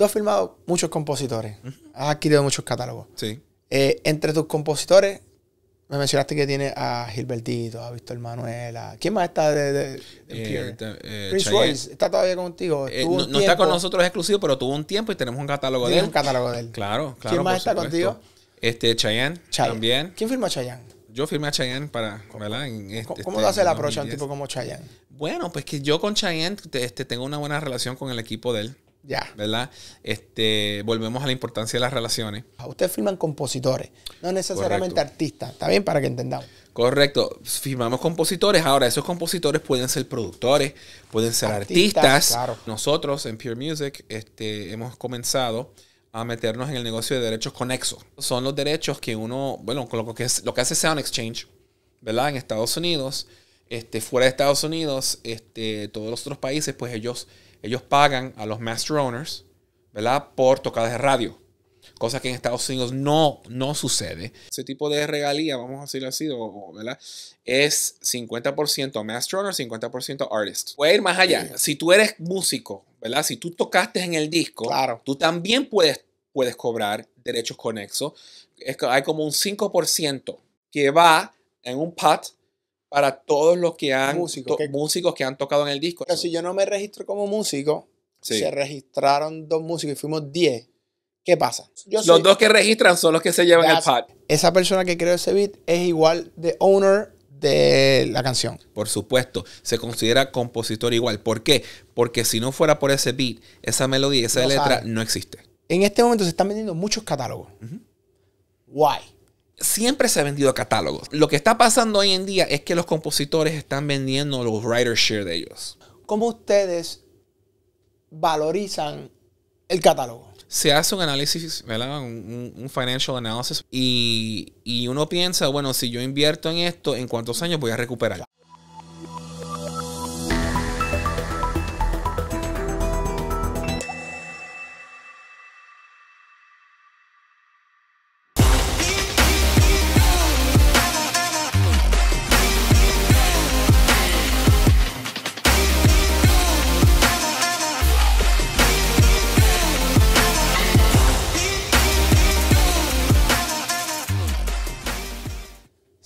Tú has filmado muchos compositores, has adquirido muchos catálogos. Sí. Eh, entre tus compositores, me mencionaste que tiene a Gilbertito, a Víctor Manuel, a... ¿Quién más está de, eh, Pierre? Royce, eh, ¿está todavía contigo? no, está con nosotros exclusivo, pero tuvo un tiempo y tenemos un catálogo de él. un catálogo de él. Claro, claro. ¿Quién más está contigo? Este, Chayanne, también. ¿Quién firma a Chayanne? Yo firmé a Chayanne para, ¿Cómo, En este, ¿Cómo, lo hace el la un tipo como Chayanne? Bueno, pues que yo con Chayanne este, tengo una buena relación con el equipo de él. Ya. ¿Verdad? Este, volvemos a la importancia de las relaciones. Ustedes firman compositores, no necesariamente artistas, ¿está bien? Para que entendamos. Correcto, firmamos compositores. Ahora, esos compositores pueden ser productores, pueden ser artistas. Nosotros en Pure Music este, hemos comenzado a meternos en el negocio de derechos conexos. Son los derechos que uno, bueno, con lo que, es, lo que hace Sound Exchange, ¿verdad? En Estados Unidos, este, fuera de Estados Unidos, este, todos los otros países, pues ellos ellos pagan a los master owners, ¿verdad? Por tocadas de radio. Cosa que en Estados Unidos no, no sucede. Ese tipo de regalía, vamos a decirlo así, ¿verdad? Es 50% master owner, 50% artist. Puede ir más allá. Si tú eres músico, ¿verdad? Si tú tocaste en el disco, claro. tú también puedes, puedes cobrar derechos conexos. Es, hay como un 5% que va en un pot para todos los que han músicos que, han tocado en el disco. Pero si yo no me registro como músico, se registraron dos músicos y fuimos diez. ¿Qué pasa? los dos que registran son los que se llevan el pad. Esa persona que creó ese beat es igual de owner de la canción. Por supuesto, se considera compositor igual. ¿Por qué? Porque si no fuera por ese beat, esa melodía, esa letra no existe. En este momento se están vendiendo muchos catálogos. Why? siempre se ha vendido catálogos. Lo que está pasando hoy en día es que los compositores están vendiendo los writer share de ellos. ¿Cómo ustedes valorizan el catálogo? Se hace un análisis, Un, un financial analysis. Y, y, uno piensa, bueno, si yo invierto en esto, ¿en cuántos años voy a recuperar?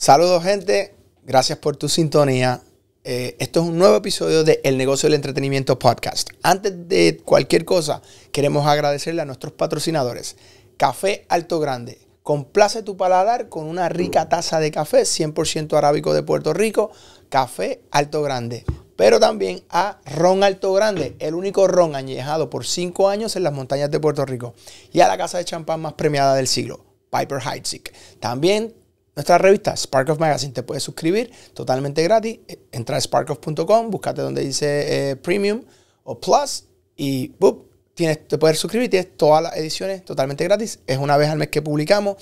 Saludos gente, gracias por tu sintonía. Eh, esto es un nuevo episodio de El negocio del entretenimiento podcast. Antes de cualquier cosa, queremos agradecerle a nuestros patrocinadores. Café Alto Grande. Complace tu paladar con una rica taza de café 100% arábico de Puerto Rico. Café Alto Grande. Pero también a Ron Alto Grande, el único ron añejado por cinco años en las montañas de Puerto Rico. Y a la casa de champán más premiada del siglo, Piper Heidsieck. También nuestra revista Spark of Magazine te puedes suscribir totalmente gratis. E, entra a sparkoff.com, búscate donde dice eh, Premium o Plus y Tienes, te puedes suscribir. Tienes todas las ediciones totalmente gratis. Es una vez al mes que publicamos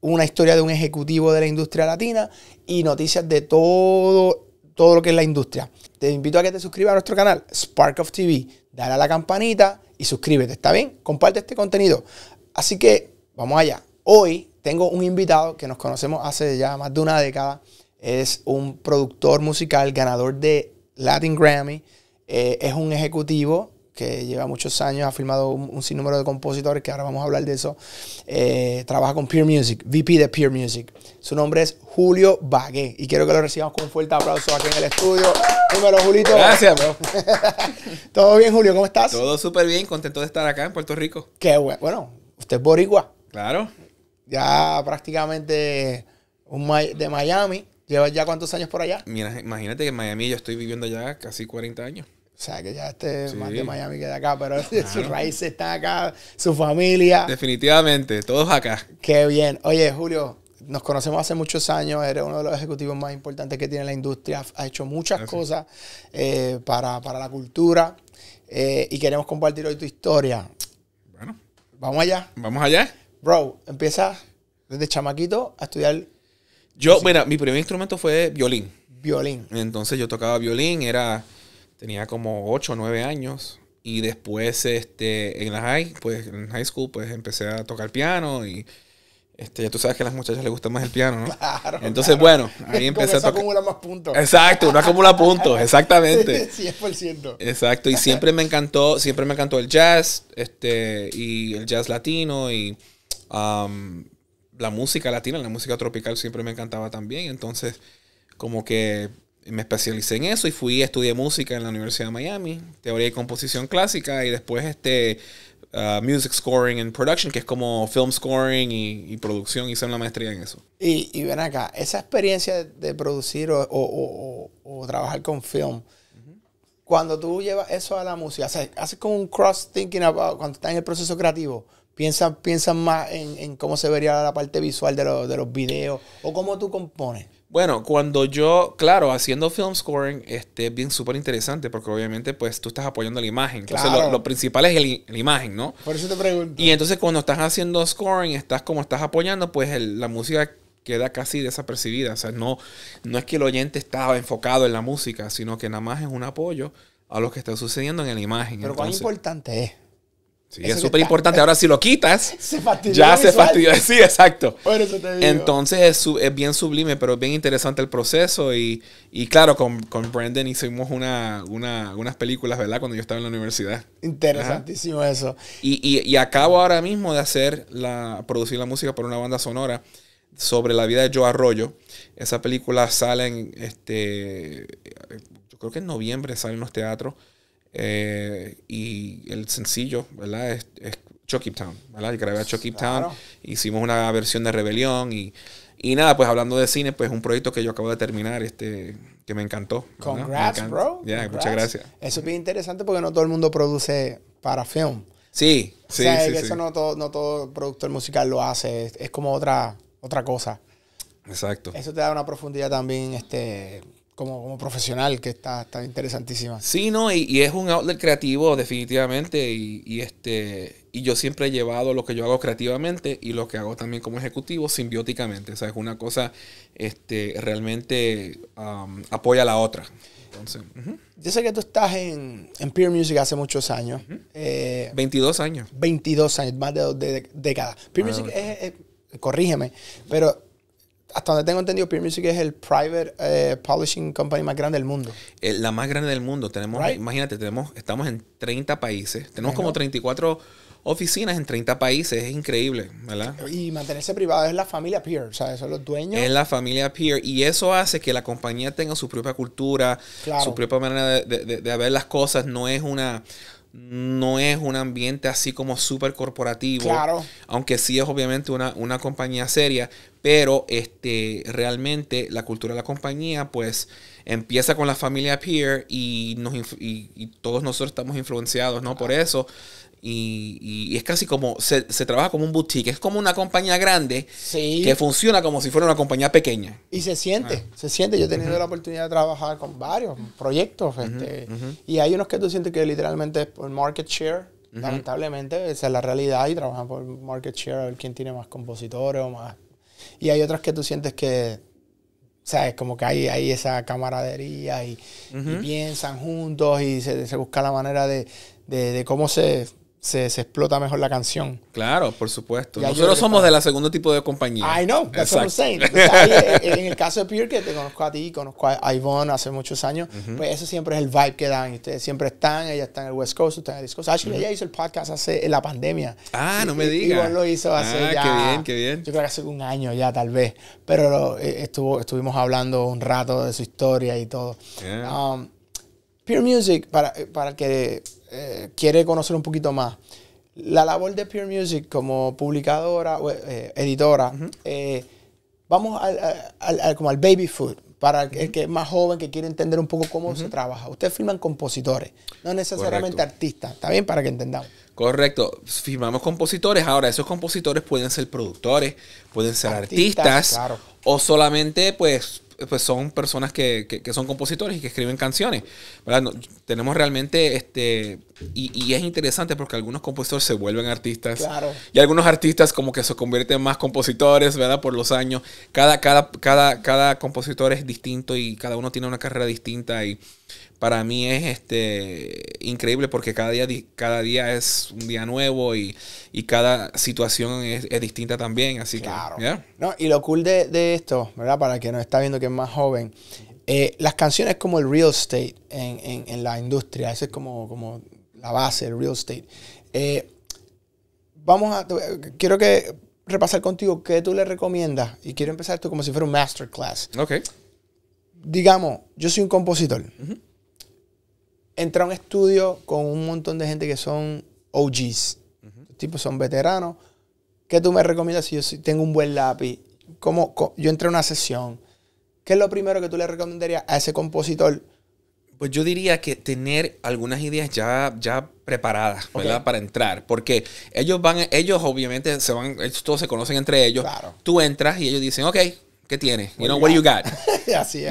una historia de un ejecutivo de la industria latina y noticias de todo, todo lo que es la industria. Te invito a que te suscribas a nuestro canal Spark of TV. Dale a la campanita y suscríbete. ¿Está bien? Comparte este contenido. Así que vamos allá. Hoy tengo un invitado que nos conocemos hace ya más de una década. Es un productor musical, ganador de Latin Grammy. Eh, es un ejecutivo que lleva muchos años, ha firmado un, sinnúmero de compositores, que ahora vamos a hablar de eso. Eh, trabaja con Peer Music, VP de Peer Music. Su nombre es Julio Bagué. Y quiero que lo recibamos con un fuerte aplauso aquí en el estudio. Número Julito. Gracias, bro. ¿Todo bien, Julio? ¿Cómo estás? Todo súper bien, contento de estar acá en Puerto Rico. Qué bueno. Bueno, usted es boricua. Claro ya prácticamente un de Miami. ¿Llevas ya cuántos años por allá? Mira, imagínate que en Miami yo estoy viviendo ya casi 40 años. O sea, que ya este más de Miami que de acá, pero sus raíces están acá, su familia. Definitivamente, todos acá. Qué bien. Oye, Julio, nos conocemos hace muchos años, eres uno de los ejecutivos más importantes que tiene la industria, ha hecho muchas cosas eh, para, la cultura eh, y queremos compartir hoy tu historia. Bueno. Vamos allá. Vamos allá. Bro, empiezas desde chamaquito a estudiar. Yo, mira, mi primer instrumento fue violín. Violín. Entonces yo tocaba violín, era tenía como 8 o 9 años. Y después, este, en la high, pues, en high school, pues empecé a tocar piano y este, ya tú sabes que a las muchachas les gusta más el piano, ¿no? Claro. Entonces, bueno, ahí empecé a tocar. acumula más puntos. Exacto, uno acumula puntos, exactamente. 100%. Exacto, y siempre me encantó, siempre me encantó el jazz, este, y el jazz latino y la música latina, la música tropical siempre me encantaba también. Entonces, como que me especialicé en eso y fui, estudié música en la Universidad de Miami, teoría y composición clásica y después este uh, music scoring and production, que es como film scoring y, y producción, hice una maestría en eso. Y, y, ven acá, esa experiencia de producir o, o, o, trabajar con film, cuando tú llevas eso a la música, o sea, haces como un cross-thinking cuando estás en el proceso creativo piensan más en, cómo se vería la parte visual de, los videos o cómo tú compones? Bueno, cuando yo, claro, haciendo film scoring, este, es bien súper interesante porque obviamente pues tú estás apoyando la imagen. Entonces lo, principal es la imagen, ¿no? Por eso te pregunto. Y entonces cuando estás haciendo scoring, estás como estás apoyando, pues la música queda casi desapercibida. O sea, no, no es que el oyente estaba enfocado en la música, sino que nada más es un apoyo a lo que está sucediendo en la imagen. Pero cuán importante es. Sí, es súper importante. Ahora, si lo quitas, ya se fastidió. Sí, exacto. eso Entonces, es, es, bien sublime, pero es bien interesante el proceso. Y, claro, con, con Brandon hicimos una, una, unas películas, ¿verdad? Cuando yo estaba en la universidad. Interesantísimo eso. Y, acabo ahora mismo de hacer la, producir la música para una banda sonora sobre la vida de Joe Arroyo. Esa película sale en, este, yo creo que en noviembre, sale en los teatros. Eh, y el sencillo, ¿verdad? Es, Chucky Town, ¿verdad? grabé a Chucky Town, hicimos una versión de Rebelión y, nada, pues hablando de cine, pues un proyecto que yo acabo de terminar, este, que me encantó. Congrats, bro. muchas gracias. Eso es bien interesante porque no todo el mundo produce para film. Sí, sí, o sea, Eso no todo, no todo productor musical lo hace, es, es como otra, otra cosa. Exacto. Eso te da una profundidad también, este como, profesional, que está, está interesantísima. Sí, no, y, es un outlet creativo, definitivamente. Y, este, y yo siempre he llevado lo que yo hago creativamente y lo que hago también como ejecutivo simbióticamente. O sea, es una cosa este, realmente um, apoya a la otra. Yo sé que tú estás en, Peer Music hace muchos años. 22 eh, años. 22 años, más de dos décadas. Peer Music es, corrígeme, pero hasta donde tengo entendido, Peer Music es el private eh, publishing company más grande del mundo. Eh, la más grande del mundo. Tenemos, imagínate, tenemos, estamos en 30 países. Tenemos como 34 oficinas en 30 países. Es increíble, ¿verdad? Y mantenerse privado es la familia Peer, o sea, son los dueños. Es la familia Peer. Y eso hace que la compañía tenga su propia cultura, su propia manera de, de ver las cosas. No es una no es un ambiente así como súper corporativo. Claro. Aunque sí es obviamente una, una, compañía seria, pero este, realmente la cultura de la compañía pues empieza con la familia peer y, nos, y, todos nosotros estamos influenciados ¿no? por eso. Y, es casi como, se, trabaja como un boutique, es como una compañía grande que funciona como si fuera una compañía pequeña. Y se siente, ah. se siente. Yo he tenido la oportunidad de trabajar con varios proyectos este, y hay unos que tú sientes que literalmente es por market share, lamentablemente, esa es la realidad y trabajan por market share, a ver quién tiene más compositores o más. Y hay otros que tú sientes que O sea, es Como que hay, esa camaradería y, piensan juntos y se, busca la manera de cómo se, se, explota mejor la canción. Claro, por supuesto. Nosotros somos de la segundo tipo de compañía. I know, that's what I'm saying. Eh, en el caso de Peer que te conozco a ti, conozco a Ivonne hace muchos años, pues eso siempre es el vibe que dan. Ustedes siempre están, ella está en el West Coast, está en el East Coast. ella hizo el podcast hace en la pandemia. Ah, no me digas. Ivonne lo hizo hace ah, Qué bien, qué bien. Yo creo que hace un año ya, tal vez. Pero eh, estuvo, estuvimos hablando un rato de su historia y todo. Yeah. Um, Music, para, eh, para que eh, quiere conocer un poquito más. La labor de Pure Music como publicadora, o eh, editora, eh, vamos al, como al baby food, para el que es más joven, que quiere entender un poco cómo se trabaja. Ustedes firman compositores, no necesariamente artistas, ¿está bien? Para que entendamos. Correcto, firmamos compositores. Ahora, esos compositores pueden ser productores, pueden ser artistas, o solamente pues pues son personas que, son compositores y que escriben canciones. tenemos realmente, este, y, es interesante porque algunos compositores se vuelven artistas. Y algunos artistas como que se convierten en más compositores, ¿verdad? Por los años. Cada, cada, cada, cada compositor es distinto y cada uno tiene una carrera distinta y para mí es este, increíble porque cada día, cada día es un día nuevo y, cada situación es, distinta también. Así que. y lo cool de, esto, ¿verdad? Para el que nos está viendo que es más joven, eh, las canciones como el real estate en, la industria, esa es como, como la base, el real estate. Eh, vamos a. Quiero que repasar contigo qué tú le recomiendas y quiero empezar esto como si fuera un masterclass. Ok. Digamos, yo soy un compositor. Entra a un estudio con un montón de gente que son OGs. tipo tipos son veteranos. ¿Qué tú me recomiendas si yo tengo un buen lápiz? ¿Cómo, yo entré a una sesión. ¿Qué es lo primero que tú le recomendarías a ese compositor? Pues yo diría que tener algunas ideas ya, ya preparadas, ¿verdad? Para entrar. Porque ellos van, ellos obviamente se van, todos se conocen entre ellos. Tú entras y ellos dicen, ok, ¿Qué tienes? You know, what you got?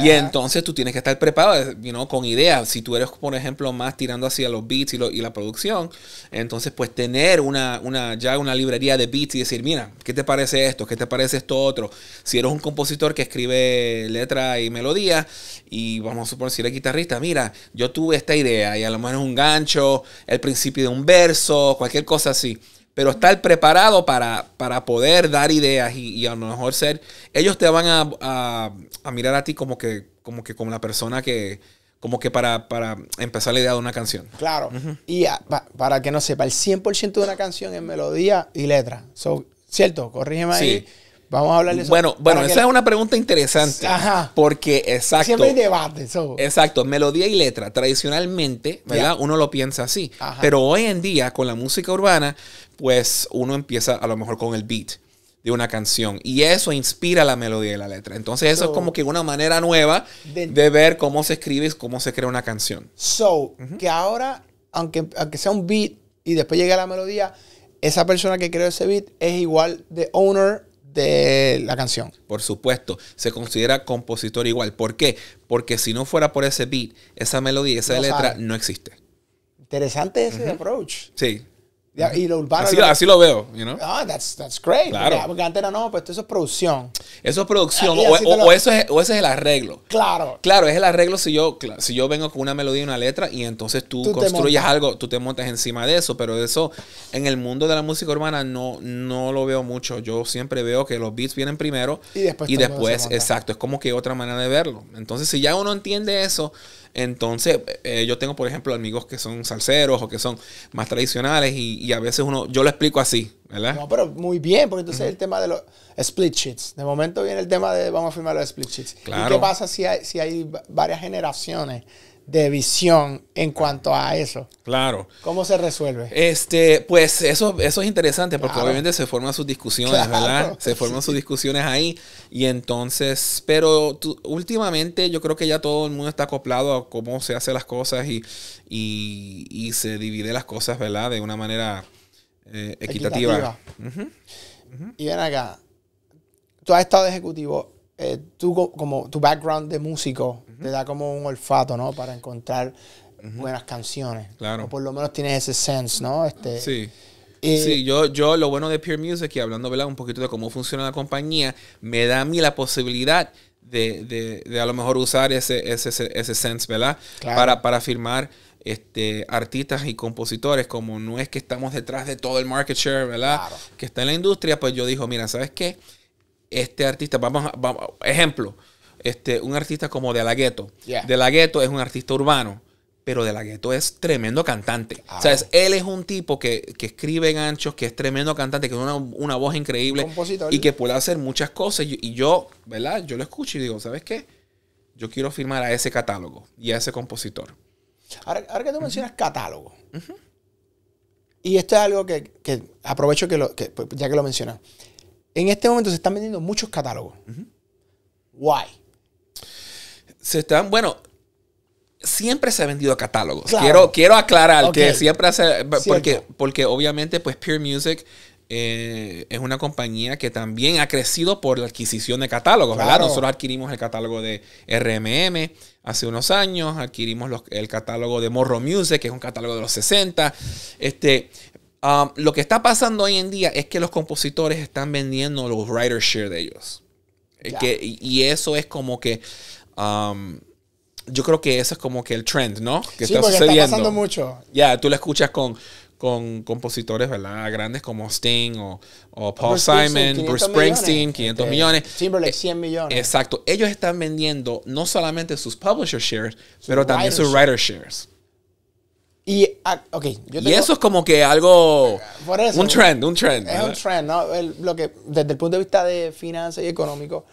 Y entonces tú tienes que estar preparado, eh, you con ideas. Si tú eres, por ejemplo, más tirando hacia los beats y, la producción, entonces pues tener una, una, ya una librería de beats y decir, mira, ¿qué te parece esto? ¿Qué te parece esto otro? Si eres un compositor que escribe letra y melodía y vamos a suponer si eres guitarrista, mira, yo tuve esta idea y a lo mejor un gancho, el principio de un verso, cualquier cosa así pero estar preparado para, para poder dar ideas y, a lo mejor ser, ellos te van a, mirar a ti como que, como que como la persona que, como que para, empezar la idea de una canción. Claro, y ah, para que no sepa, el 100% de una canción es melodía y letra. So, ¿Cierto? Corrígeme ahí. Vamos a hablar de eso. Bueno, bueno, esa es una pregunta interesante. Ajá. Porque, exacto. Siempre hay debate. Exacto. Melodía y letra. Tradicionalmente, ¿verdad? Uno lo piensa así. Pero hoy en día, con la música urbana, pues uno empieza a lo mejor con el beat de una canción y eso inspira la melodía y la letra. Entonces eso es como que una manera nueva de, ver cómo se escribe y cómo se crea una canción. So, que ahora, aunque, aunque sea un beat y después llegue a la melodía, esa persona que creó ese beat es igual de owner de la canción. Por supuesto, se considera compositor igual. ¿Por qué? Porque si no fuera por ese beat, esa melodía, esa letra no existe. Interesante ese approach. Sí, y lo Así, lo, veo, you know? Ah, that's, that's great. Claro. Porque, antes no, pues eso es producción. Eso es producción, o, eso es, ese es el arreglo. Claro. Claro, es el arreglo si yo, si yo vengo con una melodía y una letra y entonces tú, construyes algo, tú te montas encima de eso, pero eso en el mundo de la música urbana no, no lo veo mucho. Yo siempre veo que los beats vienen primero y después, y después exacto, es como que otra manera de verlo. Entonces, si ya uno entiende eso, entonces, eh, yo tengo, por ejemplo, amigos que son salseros o que son más tradicionales y, a veces uno, yo lo explico así, ¿verdad? No, pero muy bien, porque entonces el tema de los split sheets. De momento viene el tema de vamos a firmar los split sheets. Claro. ¿Y qué pasa si si hay varias generaciones de visión en cuanto a eso. Claro. ¿Cómo se resuelve? Este, pues eso, eso es interesante porque obviamente se forman sus discusiones, ¿verdad? Se forman sus discusiones ahí y entonces, pero últimamente yo creo que ya todo el mundo está acoplado a cómo se hacen las cosas y, y, se divide las cosas, ¿verdad? De una manera eh, equitativa. Y ven acá, tú has estado ejecutivo, eh, como tu background de músico, te da como un olfato, ¿no? Para encontrar buenas canciones. Claro. O por lo menos tienes ese sense, ¿no? Este, sí. sí, yo, yo lo bueno de Pure Music y hablando ¿verdad? un poquito de cómo funciona la compañía, me da a mí la posibilidad de, a lo mejor usar ese, ese, ese, sense, ¿verdad? Claro. Para, para firmar este, artistas y compositores, como no es que estamos detrás de todo el market share, ¿verdad? Claro. Que está en la industria, pues yo dijo, mira, ¿sabes qué? Este artista, vamos, a, vamos ejemplo, este, un artista como De La Ghetto. De La Ghetto es un artista urbano, pero De La Ghetto es tremendo cantante. Él es un tipo que, escribe escribe anchos que es tremendo cantante, que tiene una, voz increíble y que puede hacer muchas cosas. Y, yo, ¿verdad? Yo lo escucho y digo, ¿sabes qué? Yo quiero firmar a ese catálogo y a ese compositor. Ahora, que tú mencionas catálogo. Y esto es algo que, aprovecho que, lo, pues, ya que lo mencionas. En este momento se están vendiendo muchos catálogos. guay se están, bueno, siempre se ha vendido catálogos. Quiero, quiero aclarar que siempre hace, porque, porque obviamente pues Peer Music eh, es una compañía que también ha crecido por la adquisición de catálogos, ¿verdad? Nosotros adquirimos el catálogo de RMM hace unos años, adquirimos el catálogo de Morro Music, que es un catálogo de los 60. Este, um, lo que está pasando hoy en día es que los compositores están vendiendo los writer share de ellos. y eso es como que yo creo que ese es como que el trend, ¿no? Que sí, porque está pasando mucho. Ya, tú lo escuchas con, con compositores, ¿verdad? Grandes como Sting o, Paul Simon, Bruce Springsteen, 500 este, millones. Timberlake, 100 eh, millones. Exacto. Ellos están vendiendo no solamente sus publisher shares, pero también sus writer shares. Y, ah, y eso es como que algo. un trend, un trend. Es un trend, ¿no? lo que, desde el punto de vista de finanzas y económico,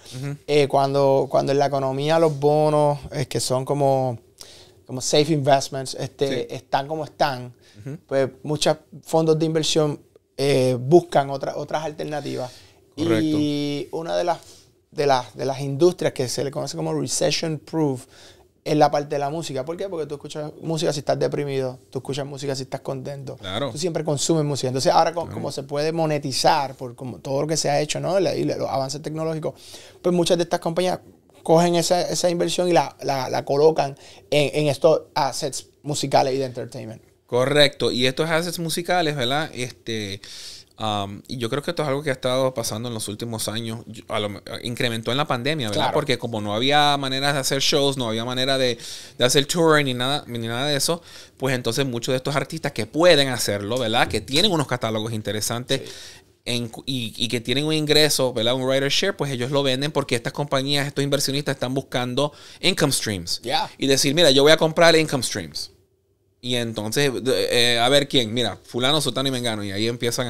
eh, cuando, cuando en la economía los bonos, eh, que son como, como safe investments, este, están como están, pues muchos fondos de inversión eh, buscan otras alternativas. Y una de las, de, las, de las industrias que se le conoce como recession proof, en la parte de la música. ¿Por qué? Porque tú escuchas música si estás deprimido, tú escuchas música si estás contento. Claro. Tú siempre consumes música. Entonces, ahora como, se puede monetizar por como todo lo que se ha hecho, ¿no? Y los avances tecnológicos, pues muchas de estas compañías cogen esa, inversión y la, colocan en, en, estos assets musicales y de entertainment. Correcto. Y estos assets musicales, ¿verdad? Este y yo creo que esto es algo que ha estado pasando en los últimos años. incrementó en la pandemia, ¿verdad? Porque como no había manera de hacer shows, no había manera de, hacer tour ni nada, ni nada de eso, pues entonces muchos de estos artistas que pueden hacerlo, ¿verdad? Que tienen unos catálogos interesantes, y, que tienen un ingreso, ¿verdad? Un writer share, pues ellos lo venden porque estas compañías, estos inversionistas están buscando income streams. Y decir, mira, yo voy a comprar income streams. Y entonces, eh, a ver quién, mira, fulano, sotano y mengano. Y ahí empiezan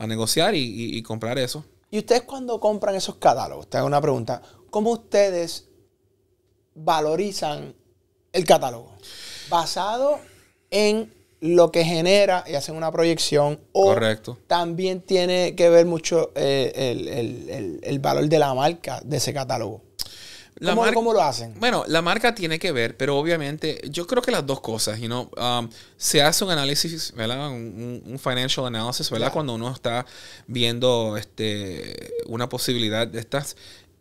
a, negociar y, comprar eso. ¿Y ustedes cuando compran esos catálogos? Te hago una pregunta. ¿Cómo ustedes valorizan el catálogo? ¿Basado en lo que genera y hacen una proyección? ¿O Correcto. también tiene que ver mucho eh, el, el valor de la marca de ese catálogo? ¿Cómo, lo hacen? Bueno, la marca tiene que ver, pero obviamente yo creo que las dos cosas, you know, um, se hace un análisis, ¿verdad? Un, financial analysis, ¿verdad? Cuando uno está viendo este, una posibilidad de estas.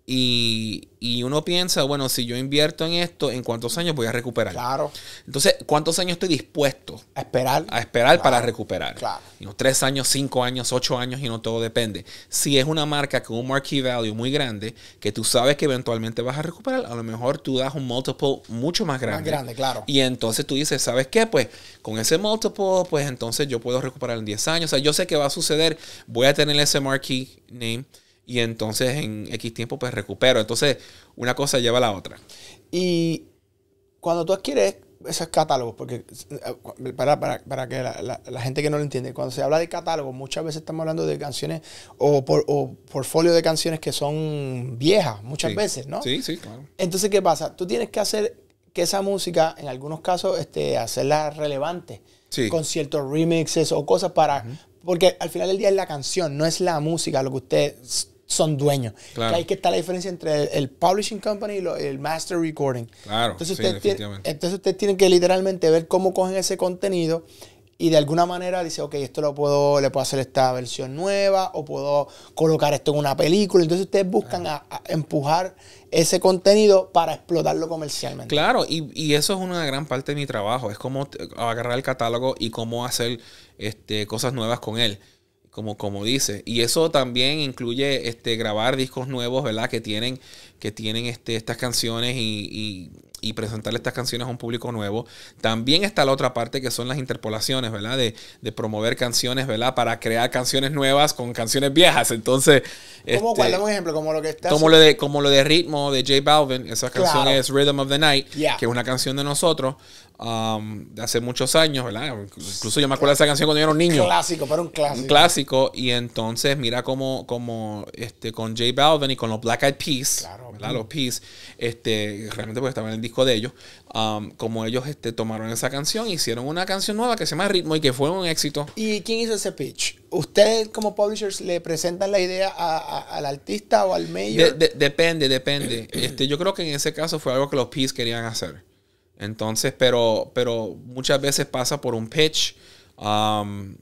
Y, y, uno piensa, bueno, si yo invierto en esto, ¿en cuántos años voy a recuperar? Claro. Entonces, ¿cuántos años estoy dispuesto a esperar? A esperar para recuperar. Claro. tres años, cinco años, ocho años, y no todo depende. Si es una marca con un marquee value muy grande, que tú sabes que eventualmente vas a recuperar, a lo mejor tú das un multiple mucho más grande. Más grande, claro. Y entonces tú dices, ¿sabes qué? Pues con ese multiple, pues entonces yo puedo recuperar en 10 años. O sea, yo sé que va a suceder, voy a tener ese marquee name y entonces en X tiempo pues recupero. Entonces una cosa lleva a la otra. Y cuando tú adquieres esos catálogos, porque eh, para, para, que la, gente que no lo entiende, cuando se habla de catálogo, muchas veces estamos hablando de canciones o, por, o portfolio de canciones que son viejas, muchas veces, ¿no? Sí, sí, claro. Entonces, ¿qué pasa? Tú tienes que hacer que esa música, en algunos casos, este, hacerla relevante. Con ciertos remixes o cosas para. Porque al final del día es la canción, no es la música lo que usted son dueños. Claro. Que ahí que está la diferencia entre el, publishing company y el master recording. Claro, entonces, ustedes tienen, entonces ustedes tienen que literalmente ver cómo cogen ese contenido y de alguna manera dice, ok, esto lo puedo, le puedo hacer esta versión nueva o puedo colocar esto en una película. Entonces ustedes buscan empujar ese contenido para explotarlo comercialmente. Claro, y, eso es una gran parte de mi trabajo. Es como agarrar el catálogo y cómo hacer este, cosas nuevas con él como, dice. Y eso también incluye este, grabar discos nuevos, ¿verdad? Que tienen que tienen este, estas canciones y, y, presentarle estas canciones a un público nuevo. También está la otra parte que son las interpolaciones, ¿verdad? De, de promover canciones, ¿verdad? Para crear canciones nuevas con canciones viejas. Entonces. Este, cuál? un ejemplo, como lo que está. Como, lo de, como lo de ritmo de J Balvin, esa canción es Rhythm of the Night, que es una canción de nosotros. Um, de hace muchos años, ¿verdad? Incluso yo me acuerdo de esa canción cuando yo era un niño. Clásico, pero un clásico. Un clásico. Y entonces, mira cómo, como este, con J Balvin y con los Black Eyed Peas. Claro los Peas, este, realmente porque estaba en el disco de ellos, um, como ellos este, tomaron esa canción, hicieron una canción nueva que se llama Ritmo y que fue un éxito. ¿Y quién hizo ese pitch? ¿Ustedes como publishers le presentan la idea al artista o al medio? depende, depende. este, yo creo que en ese caso fue algo que los Peas querían hacer. Entonces, pero, pero muchas veces pasa por un pitch. Um,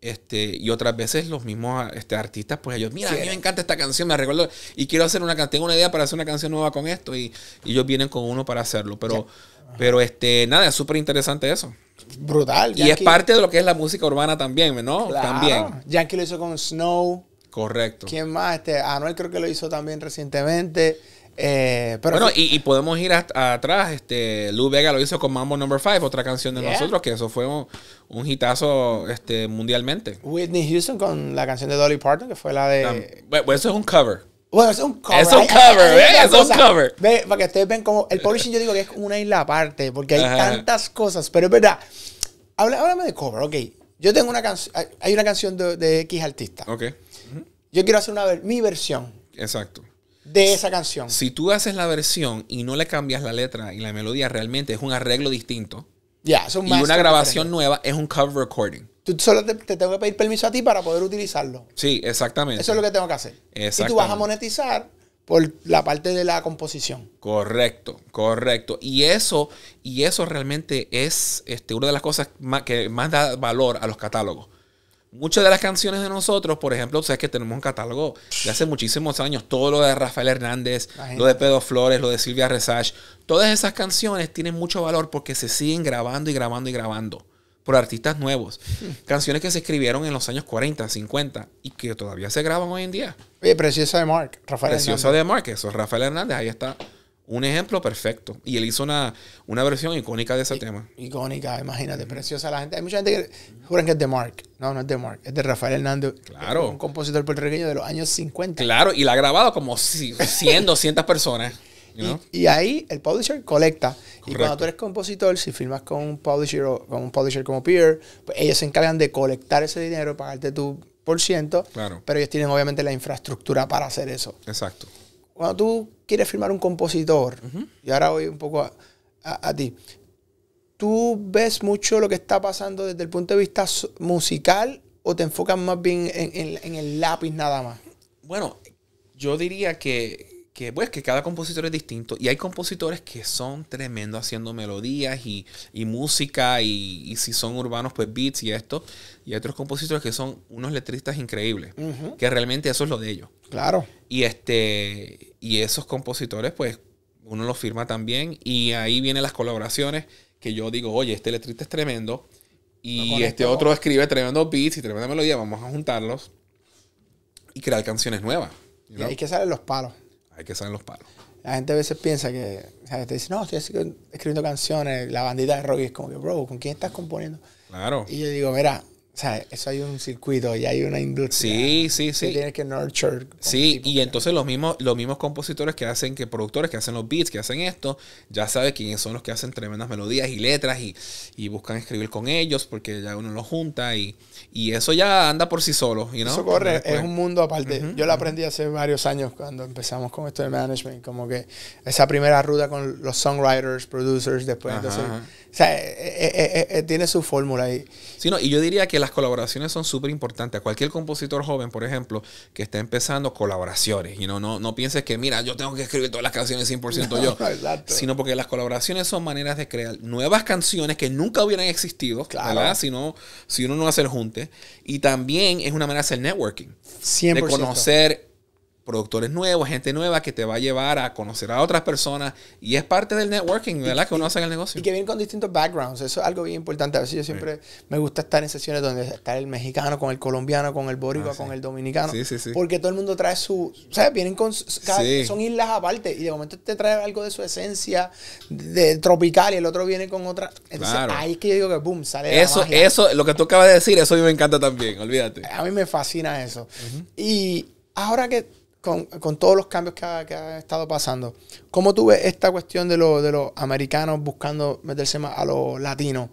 este, y otras veces los mismos este, artistas, pues ellos, mira, a mí me encanta esta canción, me recuerdo, y quiero hacer una canción, tengo una idea para hacer una canción nueva con esto, y, ellos vienen con uno para hacerlo. Pero, pero este, nada, es súper interesante eso. Brutal. Y es parte de lo que es la música urbana también, ¿no? También. Yankee lo hizo con Snow. Correcto. ¿Quién más? Este, Anuel creo que lo hizo también recientemente. Eh, bueno, y, podemos ir atrás. Este, Lou Vega lo hizo con Mambo Number 5, otra canción de nosotros, que eso fue un, hitazo este, mundialmente. Whitney Houston con la canción de Dolly Parton, que fue la de. bueno, eso es un cover. Bueno, es un cover. Es un cover, ¿eh? Es un cover. para que ustedes ven como. El publishing yo digo que es una isla aparte, porque hay tantas cosas. Pero es verdad. Habla, háblame de cover, ok. Yo tengo una canción. Hay una canción de, X artista. Ok. Yo quiero hacer una mi versión. Exacto de esa canción. Si tú haces la versión y no le cambias la letra y la melodía, realmente es un arreglo distinto. Ya, Y una grabación nueva es un cover recording. Tú solo te, tengo que pedir permiso a ti para poder utilizarlo. Sí, exactamente. Eso es lo que tengo que hacer. Y tú vas a monetizar por la parte de la composición. Correcto, correcto. Y eso, y eso realmente es este, una de las cosas que más da valor a los catálogos. Muchas de las canciones de nosotros, por ejemplo, sabes que tenemos un catálogo de hace muchísimos años. Todo lo de Rafael Hernández, lo de Pedro Flores, lo de Silvia Resage, Todas esas canciones tienen mucho valor porque se siguen grabando y grabando y grabando por artistas nuevos. Canciones que se escribieron en los años 40, 50 y que todavía se graban hoy en día. Oye, preciosa de Mark, Rafael Preciosa de Mark, eso es Rafael Hernández, ahí está un ejemplo perfecto. Y él hizo una, una versión icónica de ese tema. Icónica, imagínate, preciosa la gente. Hay mucha gente que juran que es de Mark. No, no es de Mark, es de Rafael Hernández. Claro. Un compositor puertorriqueño de los años 50. Claro, y la ha grabado como 100, 200 personas. y, ahí el publisher colecta. Y cuando tú eres compositor, si firmas con un publisher con un publisher como Peer, pues ellos se encargan de colectar ese dinero, pagarte tu por ciento. Claro. Pero ellos tienen obviamente la infraestructura para hacer eso. Exacto. Cuando tú quieres firmar un compositor, y ahora voy un poco a, ti, ¿tú ves mucho lo que está pasando desde el punto de vista musical o te enfocas más bien en el lápiz nada más? Bueno, yo diría que que pues que cada compositor es distinto y hay compositores que son tremendos haciendo melodías y, música y, si son urbanos pues beats y esto y hay otros compositores que son unos letristas increíbles que realmente eso es lo de ellos claro y este y esos compositores pues uno los firma también y ahí vienen las colaboraciones que yo digo oye este letrista es tremendo y este otro escribe tremendo beats y tremenda melodía vamos a juntarlos y crear canciones nuevas y ahí que salen los palos hay que salen los palos. La gente a veces piensa que, te dice, no, estoy escribiendo canciones, la bandita de rock, es como que, bro, ¿con quién estás componiendo? Claro. Y yo digo, mira, o sea, eso hay un circuito y hay una industria. Sí, Que tiene que nurture. Sí, y entonces los mismos, los mismos compositores que hacen, que productores que hacen los beats, que hacen esto, ya sabes quiénes son los que hacen tremendas melodías y letras y, buscan escribir con ellos porque ya uno los junta y, eso ya anda por sí solo. You know? Eso corre, es pues, un mundo aparte. Yo lo aprendí hace varios años cuando empezamos con esto de management, como que esa primera ruta con los songwriters, producers, después entonces... O sea, eh, eh, eh, tiene su fórmula ahí. Sí, y yo diría que las colaboraciones son súper importantes. A cualquier compositor joven, por ejemplo, que esté empezando colaboraciones. Y no, no pienses que, mira, yo tengo que escribir todas las canciones 100% yo. Sino porque las colaboraciones son maneras de crear nuevas canciones que nunca hubieran existido, claro. sino Si, uno no hace el junte. Y también es una manera de hacer networking. 100%. De conocer productores nuevos, gente nueva que te va a llevar a conocer a otras personas y es parte del networking, ¿verdad? que uno hace el negocio. Y que vienen con distintos backgrounds, eso es algo bien importante. A veces yo siempre me gusta estar en sesiones donde está el mexicano con el colombiano, con el boricua, ah, con el dominicano, sí, sí, sí. porque todo el mundo trae su, O sea, Vienen con son islas aparte y de momento te trae algo de su esencia de, tropical y el otro viene con otra. Entonces, ahí es que yo digo que boom, sale Eso la magia. eso lo que tú acabas de decir, eso a mí me encanta también, olvídate. A mí me fascina eso. Y ahora que con, con, todos los cambios que ha, estado pasando, ¿cómo tuve ves esta cuestión de, lo, de los americanos buscando meterse más a los latinos?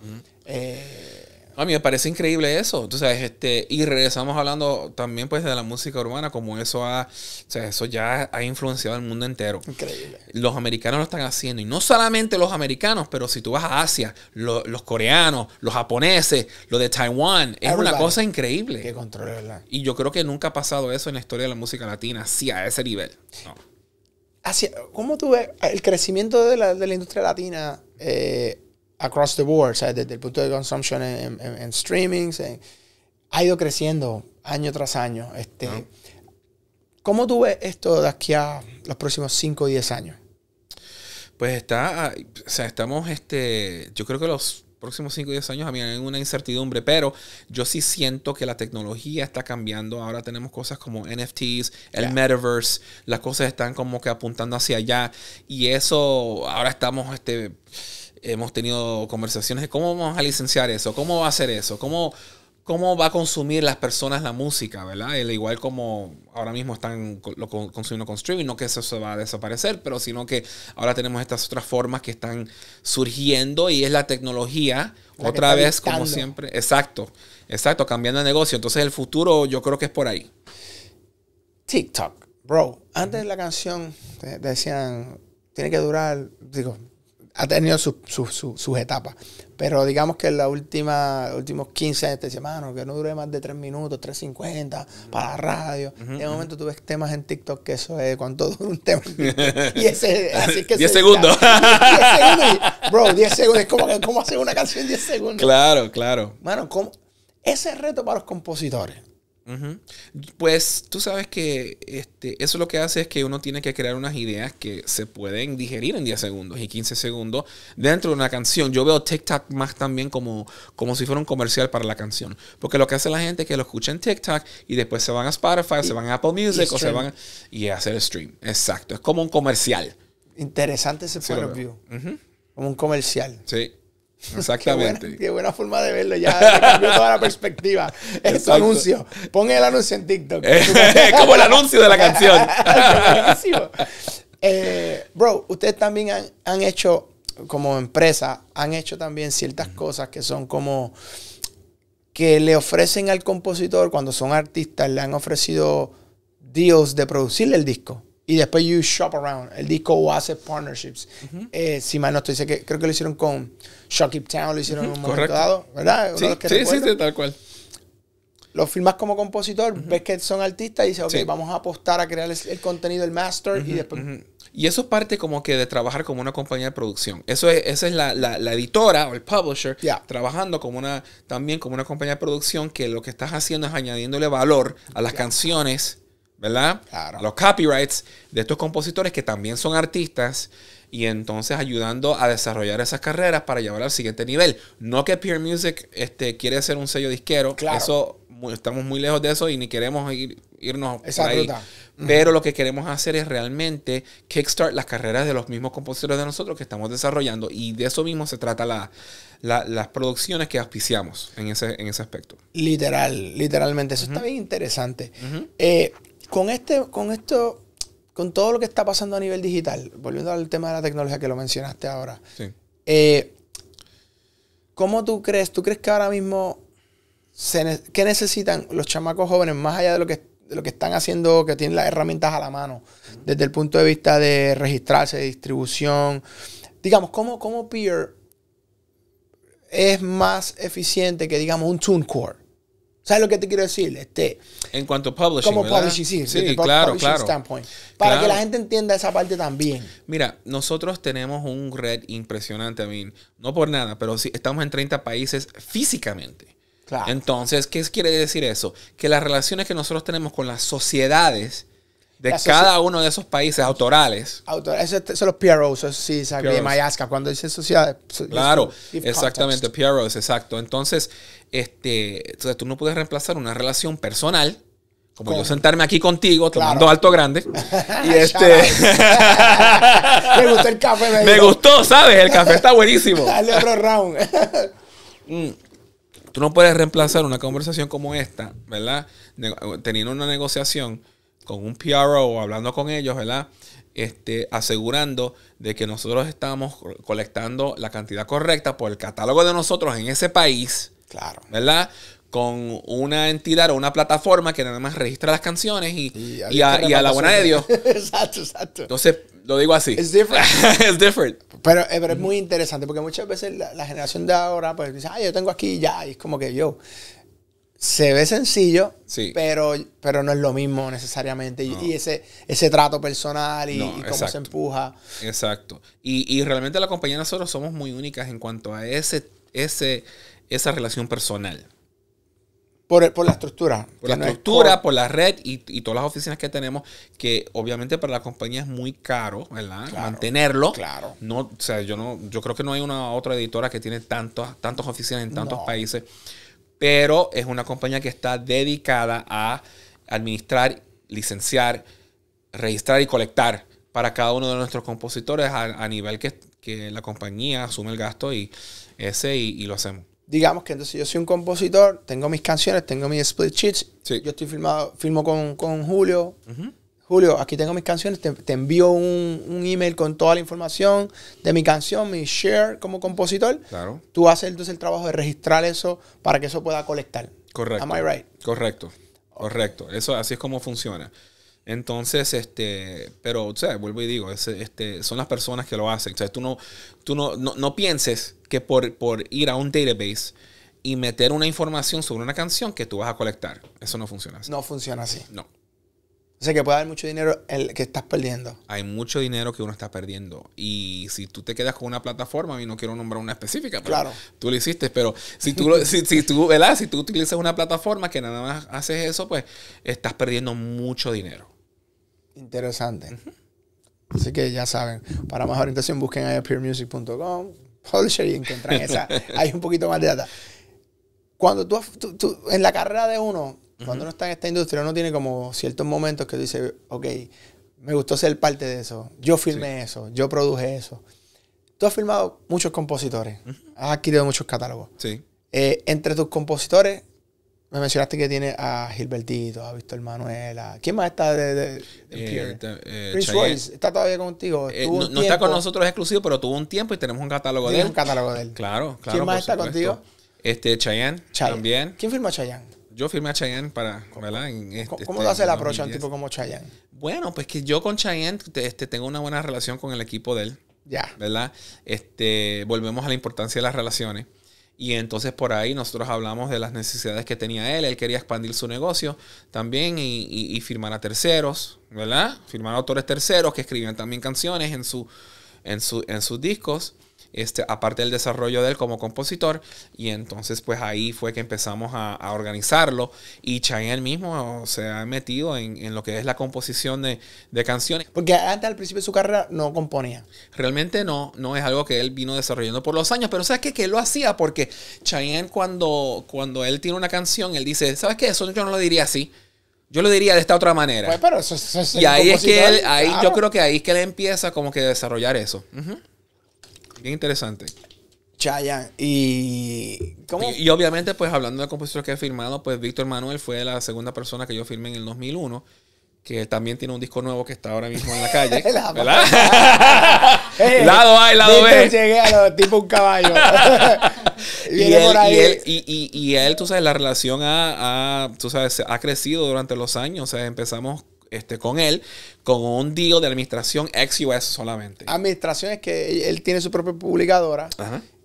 Eh, a mí me parece increíble eso. Entonces, este, y regresamos hablando también pues de la música urbana, como eso ha, o eso ya ha influenciado al mundo entero. Increíble. Los americanos lo están haciendo. Y no solamente los americanos, pero si tú vas a Asia, los coreanos, los japoneses, los de Taiwán, es una cosa increíble. Que control, Y yo creo que nunca ha pasado eso en la historia de la música latina, así a ese nivel. ¿Cómo tú ves el crecimiento de la, de la industria latina? Eh, across the board, o sea, desde el punto de consumption en, en, streamings, ha ido creciendo año tras año. Este, ¿Cómo tú ves esto de aquí a los próximos 5 o 10 años? Pues está, ah, o sea, estamos, este, yo creo que los próximos 5 o 10 años hay una incertidumbre, pero yo sí siento que la tecnología está cambiando. Ahora tenemos cosas como NFTs, el metaverse, las cosas están como que apuntando hacia allá y eso, ahora estamos, este, Hemos tenido conversaciones de cómo vamos a licenciar eso, cómo va a ser eso, cómo, cómo va a consumir las personas la música, ¿verdad? El igual como ahora mismo están lo consumiendo con streaming, no que eso se va a desaparecer, pero sino que ahora tenemos estas otras formas que están surgiendo y es la tecnología, otra vez como siempre, exacto, exacto, cambiando de negocio. Entonces el futuro yo creo que es por ahí. TikTok, bro, antes la canción eh, decían, tiene que durar, digo, ha tenido sus, etapas. Pero digamos que en la última, los últimos 15 años te dice, mano, que no dure más de 3 minutos, 3.50, para la radio. Uh -huh. De momento tú ves temas en TikTok que eso es cuando dura un tema. y ese, así que 10 segundos. 10 segundos. bro, 10 segundos. Es como, hacer una canción en 10 segundos? Claro, claro. Mano, ¿cómo? Ese reto para los compositores. Pues tú sabes que este, eso lo que hace es que uno tiene que crear unas ideas que se pueden digerir en 10 segundos y 15 segundos dentro de una canción. Yo veo TikTok más también como, como si fuera un comercial para la canción. Porque lo que hace la gente es que lo escucha en TikTok y después se van a Spotify, se van a Apple Music o se van a, y hacer stream. Exacto. Es como un comercial. Interesante ese Como un comercial. Sí. Exactamente. qué, buena, forma de verlo, ya cambió toda la perspectiva. anuncio, pon el anuncio en TikTok. Como el anuncio de la canción. Eh, bro, ustedes también han, han, hecho, como empresa, han hecho también ciertas cosas que son como que le ofrecen al compositor cuando son artistas, le han ofrecido dios de producirle el disco. Y después You Shop Around, el disco hace Partnerships. Eh, si mal no estoy, que, creo que lo hicieron con Shocky Town, lo hicieron en un momento ¿verdad? Sí, sí, tal cual. Lo filmas como compositor, ves que son artistas y dices, ok, vamos a apostar a crear el, contenido, el master y después... Y eso parte como que de trabajar como una compañía de producción. Eso es, esa es la, editora o el publisher trabajando como una, también como una compañía de producción que lo que estás haciendo es añadiéndole valor a las canciones ¿verdad? Claro. Los copyrights de estos compositores que también son artistas y entonces ayudando a desarrollar esas carreras para llevar al siguiente nivel. No que Peer Music este, quiere ser un sello disquero, eso estamos muy lejos de eso y ni queremos irnos por ahí. Pero lo que queremos hacer es realmente kickstart las carreras de los mismos compositores de nosotros que estamos desarrollando y de eso mismo se trata las producciones que auspiciamos en ese, en ese aspecto. Literal, literalmente. Eso está bien interesante. Con, este, con esto, con todo lo que está pasando a nivel digital, volviendo al tema de la tecnología que lo mencionaste ahora, eh, ¿cómo tú crees? ¿Tú crees que ahora mismo se, qué necesitan los chamacos jóvenes más allá de lo que lo que están haciendo, que tienen las herramientas a la mano, desde el punto de vista de registrarse, de distribución. Digamos, ¿cómo, cómo Peer es más eficiente que, digamos, un TuneCore? ¿Sabes lo que te quiero decir? Este, en cuanto a publishing. Como publishing, sí. sí claro, claro. Standpoint, para que la gente entienda esa parte también. Mira, nosotros tenemos un red impresionante, a no por nada, pero estamos en 30 países físicamente. Entonces, ¿qué quiere decir eso? Que las relaciones que nosotros tenemos con las sociedades de cada uno de esos países autorales. esos son los PROs, sí, de Mayasca, cuando dice sociedad. Claro, exactamente, PROs, exacto. Entonces, este, entonces, tú no puedes reemplazar una relación personal. Como yo sentarme aquí contigo tomando alto grande. y este. me gustó el café, me, me gustó, ¿sabes? El café está buenísimo. Dale otro round. Mm, tú no puedes reemplazar una conversación como esta, ¿verdad? teniendo una negociación con un PRO, hablando con ellos, ¿verdad? Este, asegurando de que nosotros estamos colectando la cantidad correcta por el catálogo de nosotros en ese país. Claro. ¿Verdad? con una entidad o una plataforma que nada más registra las canciones y, a, la buena de Dios. exacto, exacto. Entonces, lo digo así. Es diferente. Es diferente. Eh, pero, es muy interesante porque muchas veces la, la, generación de ahora pues dice, ah, yo tengo aquí ya. Y es como que yo, se ve sencillo, pero, pero no es lo mismo necesariamente. Y ese, ese trato personal y, cómo se empuja. Exacto. Y, realmente la compañía nosotros somos muy únicas en cuanto a ese, ese, esa relación personal. Por, por la estructura. Por la estructura, por la red y, todas las oficinas que tenemos, que obviamente para la compañía es muy caro, ¿verdad? Mantenerlo. Claro. No, o sea, yo no, yo creo que no hay una otra editora que tiene tantos, tantas oficinas en tantos países pero es una compañía que está dedicada a administrar, licenciar, registrar y colectar para cada uno de nuestros compositores a, nivel que, la compañía asume el gasto y ese y, lo hacemos. Digamos que entonces yo soy un compositor, tengo mis canciones, tengo mis split sheets, yo estoy filmado, filmo con, Julio, Julio, aquí tengo mis canciones, te, envío un, email con toda la información de mi canción, mi share como compositor. Claro. Tú haces entonces el trabajo de registrar eso para que eso pueda colectar. Correcto. Am I right? Correcto. Correcto. Eso así es como funciona. Entonces, este, pero, o sea, vuelvo y digo, este, son las personas que lo hacen. O sea, tú no, tú no, pienses que por, por ir a un database y meter una información sobre una canción que tú vas a colectar. Eso no funciona así. No funciona así. No. O sea, que puede haber mucho dinero el que estás perdiendo. Hay mucho dinero que uno está perdiendo. Y si tú te quedas con una plataforma, y no quiero nombrar una específica, pero claro. tú lo hiciste, pero si tú, si, tú, ¿verdad? si tú utilizas una plataforma que nada más haces eso, pues estás perdiendo mucho dinero. Interesante. Así que ya saben, para más orientación busquen a peermusic.com, y encuentran esa. Hay un poquito más de data. Cuando tú en la carrera de uno, cuando uno está en esta industria, uno tiene como ciertos momentos que dice, ok, me gustó ser parte de eso, yo filmé eso, yo produje eso. Tú has filmado muchos compositores, has adquirido muchos catálogos. Sí. Eh, entre tus compositores, me mencionaste que tiene a Gilbertito, a Víctor Manuel, ¿Quién más está de...? Pierre? Eh, eh, Royce, ¿está todavía contigo? no, está con nosotros exclusivo, pero tuvo un tiempo y tenemos un catálogo de él. un catálogo de él. Claro, claro. ¿Quién más está contigo? Este, Chayanne, también. ¿Quién firma Chayanne? yo firmé a Chayanne para, ¿verdad? ¿Cómo, este, este lo hace el approach a un tipo como Chayanne? Bueno, pues que yo con Cheyenne este, tengo una buena relación con el equipo de él. Ya. ¿Verdad? Este, volvemos a la importancia de las relaciones. Y entonces por ahí nosotros hablamos de las necesidades que tenía él. Él quería expandir su negocio también y, firmar a terceros, ¿verdad? Firmar a autores terceros que escribían también canciones en, su, en, su, en sus discos. Este, aparte del desarrollo de él como compositor. Y entonces pues ahí fue que empezamos a, organizarlo. Y Chayanne mismo se ha metido en, lo que es la composición de, canciones. Porque antes al principio de su carrera no componía. Realmente no, no es algo que él vino desarrollando por los años. Pero ¿sabes qué? Que él lo hacía porque Chayanne cuando, cuando él tiene una canción, él dice, ¿sabes qué? Eso yo no lo diría así. Yo lo diría de esta otra manera. Pues, pero y ahí es que él, ahí yo creo que ahí es que él empieza como que a desarrollar eso. Bien interesante. Chaya. Y, ¿cómo? y. obviamente, pues hablando de composición que he firmado, pues Víctor Manuel fue la segunda persona que yo firmé en el 2001. Que también tiene un disco nuevo que está ahora mismo en la calle. ¿Verdad? lado A y lado B. Llegué a los tipo un caballo. y, él, y, él, tú sabes, la relación ha, tú sabes, ha crecido durante los años. O sea, empezamos este, con él, con un deal de administración ex-US solamente. Administración es que él tiene su propia publicadora.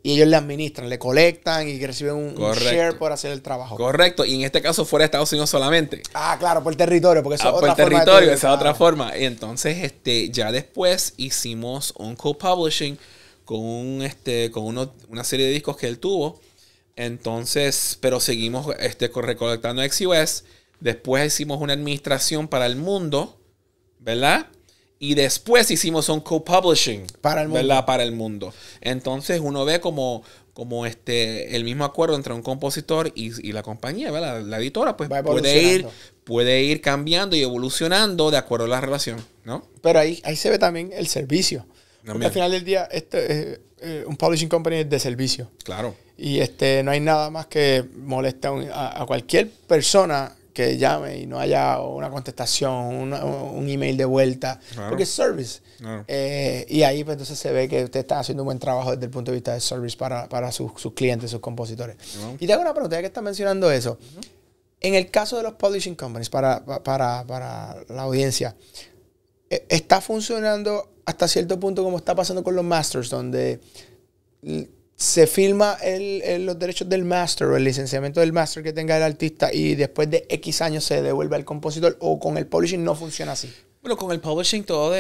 y ellos le administran, le colectan y reciben un, share por hacer el trabajo. Correcto, y en este caso fuera de Estados Unidos solamente. Ah, claro, por el territorio, porque eso ah, es otra por el territorio, esa es otra forma. Y entonces, este, ya después hicimos un co-publishing con este, con una serie de discos que él tuvo. Entonces, pero seguimos este, recolectando ex US Después hicimos una administración para el mundo, ¿verdad? Y después hicimos un co-publishing. Para el mundo. Para el mundo. Entonces uno ve como, como este, el mismo acuerdo entre un compositor y, la compañía, ¿verdad? La, editora, pues puede ir, puede ir cambiando y evolucionando de acuerdo a la relación, ¿no? Pero ahí, ahí se ve también el servicio. al final del día, este, eh, eh, un publishing company es de servicio. Claro. Y este, no hay nada más que molesta a cualquier persona que llame y no haya una contestación, un email de vuelta, porque es service. Eh, y ahí pues, entonces se ve que usted está haciendo un buen trabajo desde el punto de vista de service para, sus, clientes, sus compositores. Y te hago una pregunta, ya que estás mencionando eso. En el caso de los publishing companies, para, para la audiencia, eh, ¿está funcionando hasta cierto punto como está pasando con los masters, donde se filma el, los derechos del master o el licenciamiento del master que tenga el artista y después de X años se devuelve al compositor o con el publishing no funciona así. Bueno, con el publishing todo,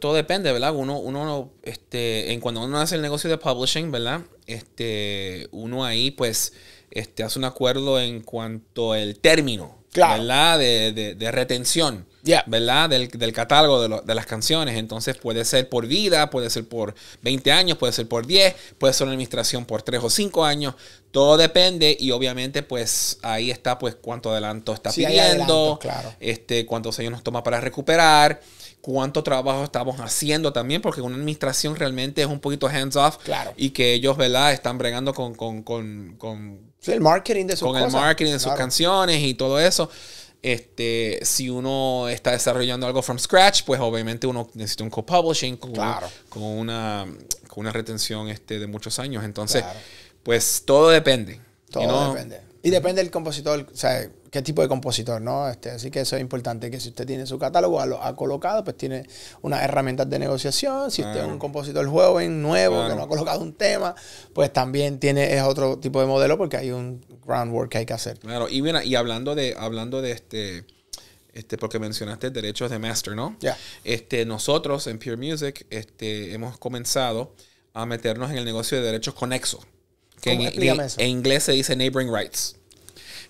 todo depende, ¿verdad? Uno, uno, este, en cuando uno hace el negocio de publishing, ¿verdad? Este, uno ahí, pues, este, hace un acuerdo en cuanto al término, ¿verdad? de retención. ¿Verdad? Del, del catálogo de, las canciones. Entonces puede ser por vida, puede ser por 20 años, puede ser por 10, puede ser una administración por 3 o 5 años. Todo depende y obviamente pues ahí está pues cuánto adelanto está pidiendo, claro. este, cuántos años nos toma para recuperar cuánto trabajo estamos haciendo también, porque una administración realmente es un poquito hands-off. Claro. Y que ellos, ¿verdad?, están bregando con. con, con, con el marketing de sus Con el marketing de sus canciones y todo eso. Este, si uno está desarrollando algo from scratch, pues obviamente uno necesita un co-publishing con, una, una retención este, de muchos años. Entonces, pues todo depende. Todo depende. Y depende del compositor. O sea, qué tipo de compositor, ¿no? Este, así que eso es importante, que si usted tiene su catálogo, lo ha colocado, pues tiene unas herramientas de negociación. Si usted es un compositor joven, nuevo, que no ha colocado un tema, pues también tiene, es otro tipo de modelo porque hay un groundwork que hay que hacer. Claro, y y hablando de, hablando de este. Este, porque mencionaste derechos de master, ¿no? Ya. Este, nosotros en Pure Music este, hemos comenzado a meternos en el negocio de derechos conexos. Que en, inglés se dice neighboring rights.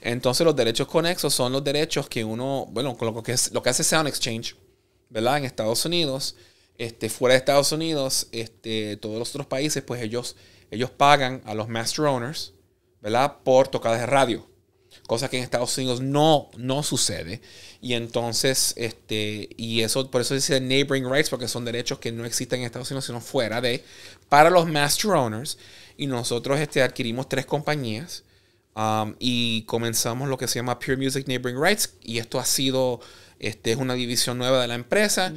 Entonces los derechos conexos son los derechos que uno, bueno, lo que, lo que hace Sound Exchange, ¿verdad? En Estados Unidos, este, fuera de Estados Unidos, este, todos los otros países, pues ellos, ellos pagan a los master owners, ¿verdad? Por tocadas de radio. Cosa que en Estados Unidos no, no sucede. Y entonces, este, y eso, por eso dice neighboring rights, porque son derechos que no existen en Estados Unidos, sino fuera de, para los master owners. Y nosotros este, adquirimos tres compañías Um, y comenzamos lo que se llama Pure Music Neighboring Rights. Y esto ha sido, este es una división nueva de la empresa.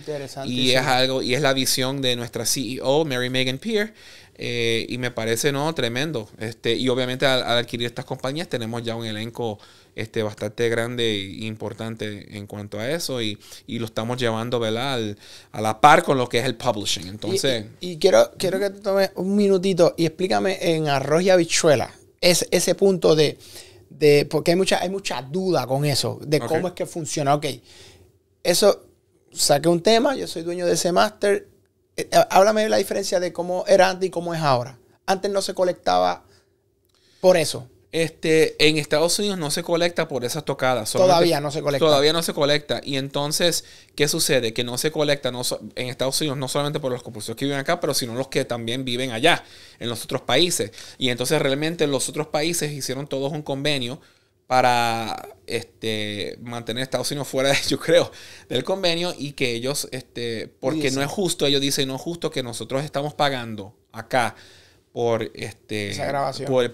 Y es algo, y es la visión de nuestra CEO, Mary Megan Peer. Eh, y me parece, no, tremendo. Este, y obviamente al, adquirir estas compañías tenemos ya un elenco este, bastante grande e importante en cuanto a eso. Y, lo estamos llevando, a la par con lo que es el publishing. Entonces. Y, quiero, quiero que te tomes un minutito y explícame en arroz y habichuela es, ese punto de, porque hay mucha, hay mucha duda con eso, de cómo es que funciona. Ok, eso, saqué un tema, yo soy dueño de ese máster. Eh, eh, háblame de la diferencia de cómo era antes y cómo es ahora. Antes no se colectaba por eso. Este, en Estados Unidos no se colecta por esas tocadas. Todavía no se colecta. Todavía no se colecta. Y entonces, ¿qué sucede? Que no se colecta en Estados Unidos no solamente por los compulsores que viven acá, pero sino los que también viven allá, en los otros países. Y entonces realmente los otros países hicieron todos un convenio para este, mantener a Estados Unidos fuera, de, yo creo, del convenio y que ellos, este, porque no es justo, ellos dicen, no es justo que nosotros estamos pagando acá por este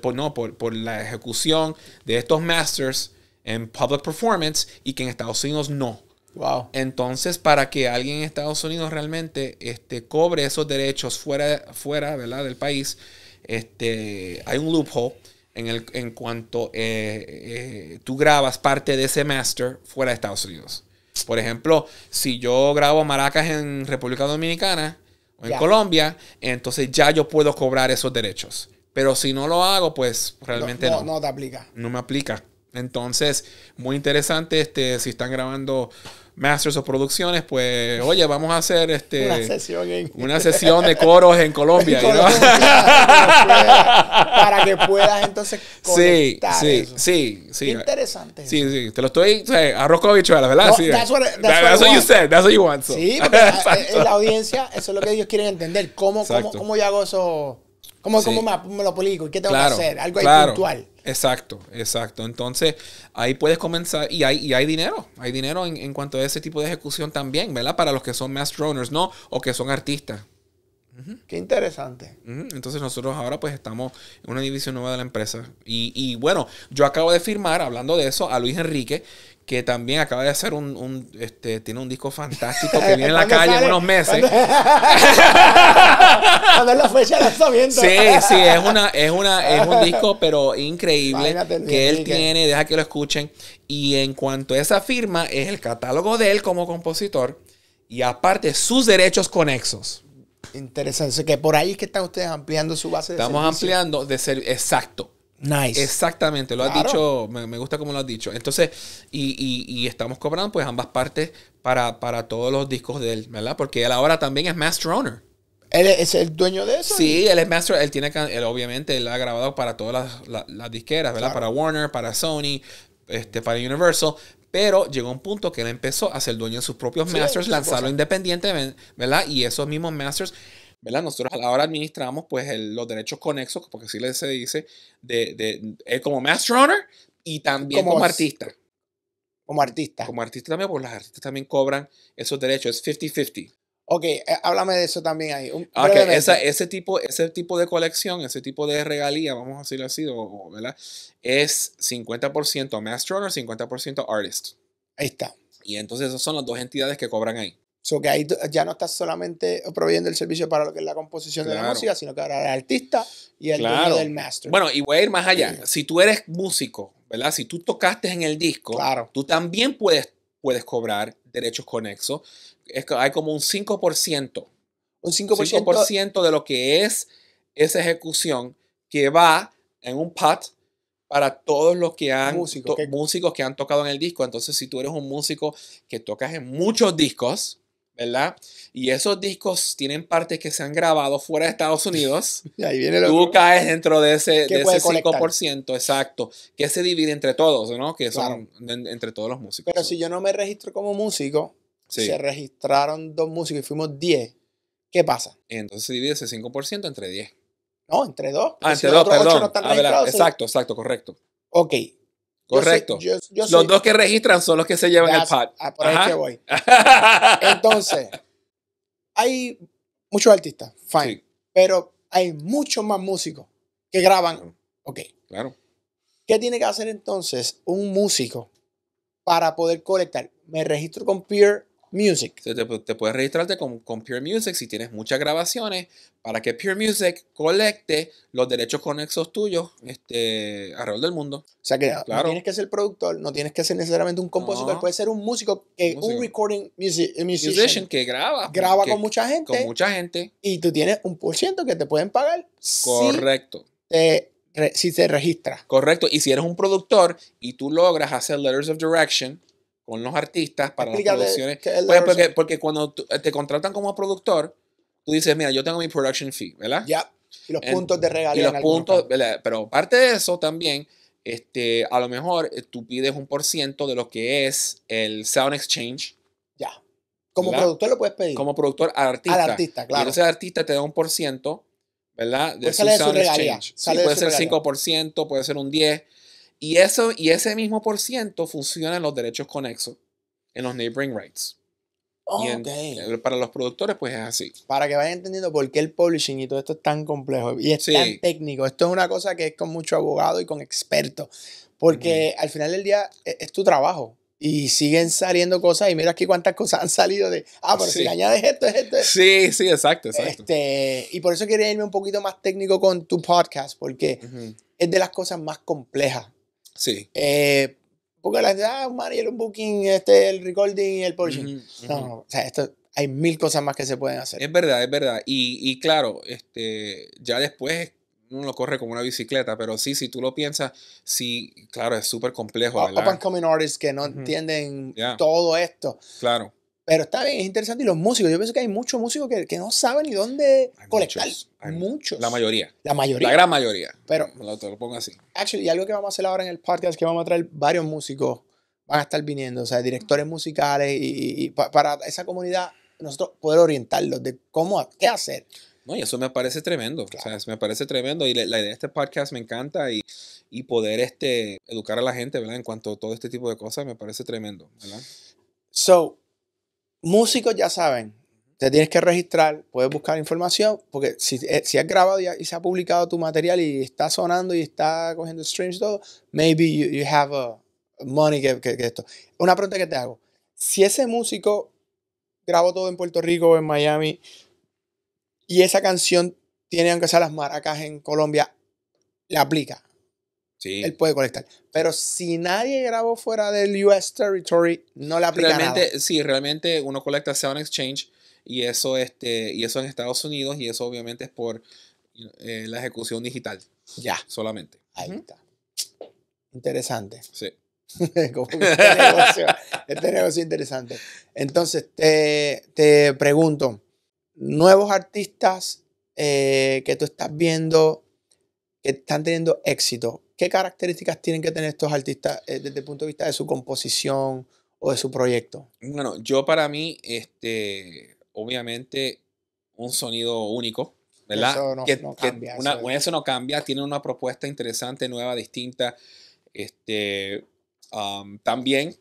Por, no, por, la ejecución de estos masters en public performance y que en Estados Unidos no. Wow. Entonces, para que alguien en Estados Unidos realmente este, cobre esos derechos fuera, fuera ¿verdad? del país, este, hay un loophole en, el, en cuanto eh, eh, tú grabas parte de ese master fuera de Estados Unidos. Por ejemplo, si yo grabo maracas en República Dominicana, en Colombia, entonces ya yo puedo cobrar esos derechos. Pero si no lo hago, pues realmente no. No, no, te aplica. No me aplica. Entonces, muy interesante, este, si están grabando Masters of Producciones, pues, oye, vamos a hacer este una sesión, de coros en Colombia. para, que puedas, entonces conectar Sí, sí, sí, sí. Interesante. Sí, sí, te lo estoy, o sea, arroz con habichuelas, ¿verdad? sí. That's what, that's what, you said, that's what you want. Sí, porque la, eh, eh, la, audiencia, eso es lo que ellos quieren entender, cómo, cómo, cómo, yo hago eso, cómo, cómo me, lo lo publico, qué tengo que hacer, algo claro. puntual. Exacto, exacto. Entonces, ahí puedes comenzar y hay, y hay dinero, hay dinero en, en, cuanto a ese tipo de ejecución también, ¿verdad? Para los que son mass droners, ¿no? O que son artistas. Qué interesante. Entonces nosotros ahora pues estamos en una división nueva de la empresa. Y, y bueno, yo acabo de firmar, hablando de eso, a Luis Enrique, que también acaba de hacer un, este, tiene un disco fantástico que viene en la calle en unos meses. Cuando es la fecha de lanzamiento. Sí, sí, es una, es una, es un disco, pero increíble que él tiene, deja que lo escuchen. Y en cuanto a esa firma, es el catálogo de él como compositor y aparte sus derechos conexos. Interesante, que por ahí es que están ustedes ampliando su base de Estamos ampliando de ser, exacto. Nice. Exactamente, lo has dicho, me, gusta como lo has dicho. Entonces, y, estamos cobrando pues ambas partes para, todos los discos de él, ¿verdad? Porque él ahora también es Master Owner. ¿Él es el dueño de eso? Sí, él es Master, él tiene, él, obviamente, él ha grabado para todas las, disqueras, ¿verdad? Para Warner, para Sony, este, para Universal, pero llegó un punto que él empezó a ser dueño de sus propios masters, lanzarlo independientemente, ¿verdad? Y esos mismos masters ¿verdad? Nosotros ahora administramos pues los derechos conexos, porque así se dice, de, eh, como Master Owner y también como, artista. Como artista. Como artista también, porque los artistas también cobran esos derechos, es 50-50. Ok, eh, háblame de eso también ahí. ese, tipo, ese tipo de colección, ese tipo de regalía, vamos a decirlo así, ¿verdad? Es 50% Master Owner, 50% Artist. Ahí está. Y entonces esas son las dos entidades que cobran ahí sea, que ahí ya no estás solamente proveyendo el servicio para lo que es la composición de la música, sino que ahora el artista y el claro. del master. Bueno, y voy a ir más allá. Si tú eres músico, ¿verdad? Si tú tocaste en el disco, tú también puedes, puedes cobrar derechos conexos. Es hay como un 5%. Un 5%, 5 de lo que es esa ejecución que va en un pad para todos los que han músicos que han tocado en el disco. Entonces, si tú eres un músico que tocas en muchos discos, ¿verdad? Y esos discos tienen partes que se han grabado fuera de Estados Unidos. y ahí viene lo Tú caes dentro de ese, de 5%, exacto, que se divide entre todos, ¿no? Que son entre todos los músicos. Pero si yo no me registro como músico, se registraron dos músicos y fuimos 10, ¿qué pasa? Entonces se divide ese 5% entre 10. No, entre dos. Ah, entre dos, perdón. exacto, exacto, correcto. Ok, Correcto. los dos que registran son los que se llevan el pad. Ah, por ahí que voy. Entonces, hay muchos artistas, fine. Pero hay muchos más músicos que graban. Ok. Claro. ¿Qué tiene que hacer entonces un músico para poder conectar Me registro con Peer Music. Te, puedes registrarte con, Pure Music si tienes muchas grabaciones para que Pure Music colecte los derechos conexos tuyos este, alrededor del mundo. O sea que claro. no tienes que ser productor, no tienes que ser necesariamente un compositor, puede ser un músico, un recording music, musician, que graba. Graba con mucha gente. Con mucha gente. Y tú tienes un por ciento que te pueden pagar. Correcto. si te registras. Correcto. Y si eres un productor y tú logras hacer letters of direction con los artistas para las producciones. Pues porque, cuando eh, te contratan como productor, tú dices, mira, yo tengo mi production fee, ¿verdad? Ya. Y los puntos de regalía. Y los puntos, Pero parte de eso también, este, a lo mejor eh, tú pides un por ciento de lo que es el Sound Exchange. Ya. Como productor lo puedes pedir. Como productor al artista. Al artista, claro. Y entonces el artista te da un por ciento, ¿verdad? Pues de su Sound Exchange. puede ser 5%, puede ser un 10%. Y, eso, y ese mismo por ciento funciona en los derechos conexos, en los neighboring rights. Eh, para los productores, pues es así. Para que vayan entendiendo por qué el publishing y todo esto es tan complejo y es tan técnico. Esto es una cosa que es con mucho abogado y con expertos. Porque al final del día e, es, tu trabajo. Y siguen saliendo cosas. Y mira aquí cuántas cosas han salido de. Ah, pero si añades esto, es esto. Sí, sí, exacto, exacto. Este, y por eso quería irme un poquito más técnico con tu podcast, porque es de las cosas más complejas Sí. Eh, porque la gente, ah, manager, un booking, este, el recording, el publishing. No, no, o sea, esto, hay mil cosas más que se pueden hacer. Es verdad, es verdad. Y, y, claro, este, ya después uno lo corre como una bicicleta, pero sí, si tú lo piensas, sí, claro, es súper complejo. Up, and coming artists que no entienden todo esto. Claro. Pero está bien, es interesante. Y los músicos, yo pienso que hay muchos músicos que, que no saben ni dónde colectar. Muchos, hay muchos. La mayoría. La mayoría. La gran mayoría. Pero. Lo, pongo así. y algo que vamos a hacer ahora en el podcast, que vamos a traer varios músicos, van a estar viniendo, o sea, directores musicales y, para esa comunidad, nosotros poder orientarlos de cómo, qué hacer. No, y eso me parece tremendo. O sea, me parece tremendo. Y la, idea de este podcast me encanta y, y, poder este, educar a la gente, ¿verdad? En cuanto a todo este tipo de cosas, me parece tremendo, ¿verdad? So, Músicos ya saben, te tienes que registrar, puedes buscar información, porque si, eh, si has grabado y, se ha publicado tu material y está sonando y está cogiendo streams todo, maybe you, have a money que, esto. Una pregunta que te hago. Si ese músico grabó todo en Puerto Rico o en Miami y esa canción tiene aunque sea las maracas en Colombia, la aplica. Él puede colectar, Pero si nadie grabó fuera del US Territory, no la aplica realmente, Sí, realmente uno colecta un Exchange y eso, este, y eso en Estados Unidos y eso obviamente es por eh, la ejecución digital. Ya. Solamente. Ahí está. Interesante. Sí. Este, este, negocio, es interesante. Entonces, te, pregunto, nuevos artistas eh, que tú estás viendo que están teniendo éxito, ¿Qué características tienen que tener estos artistas eh, desde el punto de vista de su composición o de su proyecto? Bueno, yo para mí, este, obviamente, un sonido único, ¿verdad? Eso no, cambia. eso, no cambia, tiene una propuesta interesante, nueva, distinta. Este, también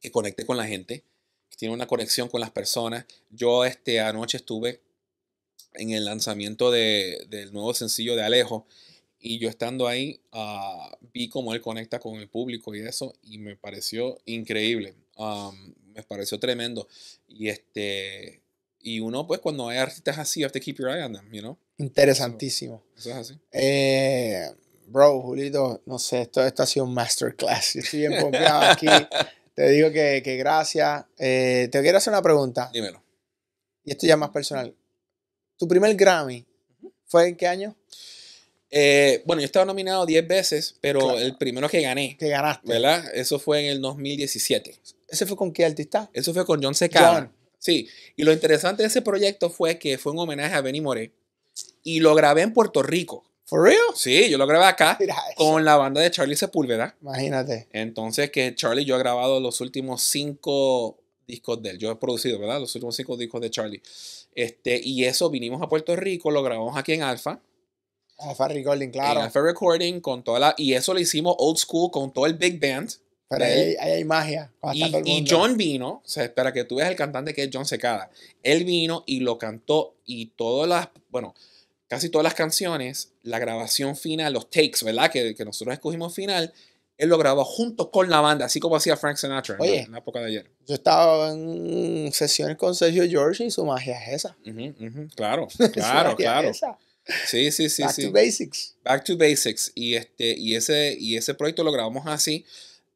que conecte con la gente, que tiene una conexión con las personas. Yo este, anoche estuve en el lanzamiento del nuevo sencillo de Alejo y yo estando ahí, ah, vi cómo él conecta con el público y eso, y me pareció increíble. me pareció tremendo. Y este. Y uno, pues, cuando hay artistas así, you have to keep your eye on them, you know? Interesantísimo. Eso, es así. Eh, bro, Julito, no sé, esto, esto ha sido un masterclass. estoy bien aquí. Te digo que, gracias. Eh, te quiero hacer una pregunta. Dímelo. Y esto ya más personal. ¿Tu primer Grammy fue en qué año? Eh, bueno, yo estaba nominado 10 veces, pero el primero que gané. Que ganaste. ¿Verdad? Eso fue en el 2017. ¿Ese fue con qué artista? Eso fue con John Secada. Sí. Y lo interesante de ese proyecto fue que fue un homenaje a Benny Moré. Y lo grabé en Puerto Rico. ¿For real? Sí, yo lo grabé acá con la banda de Charlie Sepúlveda. Imagínate. Entonces que Charlie, yo he grabado los últimos cinco discos de él. Yo he producido, ¿verdad? Los últimos cinco discos de Charlie. Este, y eso vinimos a Puerto Rico, lo grabamos aquí en Alfa. Ah, Recording, claro. En Recording, con toda la. Y eso lo hicimos old school con todo el Big Band. Pero ahí, hay magia. Y, y, John vino, o sea, para que tú veas el cantante que es John Secada. Él vino y lo cantó y todas las, bueno, casi todas las canciones, la grabación final, los takes, ¿verdad? Que, que nosotros escogimos final, él lo grabó junto con la banda, así como hacía Frank Sinatra en, la, época de ayer. Yo estaba en sesiones con Sergio George y su magia es esa. claro, claro, claro. Sí, sí, sí. Back to basics. Back to basics. Y, este, y, ese, y ese proyecto lo grabamos así.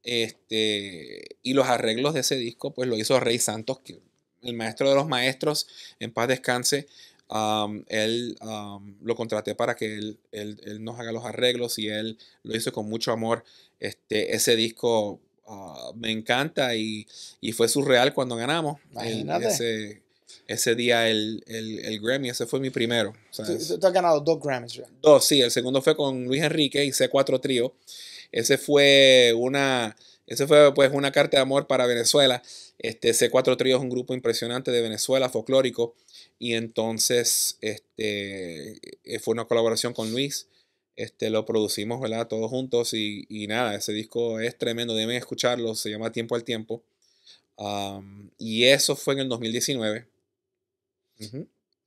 Este, y los arreglos de ese disco, pues lo hizo Rey Santos, el maestro de los maestros, en paz descanse. él lo contraté para que él, él, nos haga los arreglos y él lo hizo con mucho amor. Este, ese disco ah, me encanta y, y, fue surreal cuando ganamos. Eh, Imagínate ese día el, el, Grammy, ese fue mi primero. Tú, has ganado dos Grammys. ¿verdad? Dos, sí, el segundo fue con Luis Enrique y C4 Trío. Ese fue una, ese fue pues una carta de amor para Venezuela. Este, C4 Trío es un grupo impresionante de Venezuela, folclórico. Y entonces este, eh, fue una colaboración con Luis. Este, lo producimos ¿verdad? todos juntos y, nada, ese disco es tremendo, deben escucharlo, se llama Tiempo al Tiempo. y eso fue en el 2019.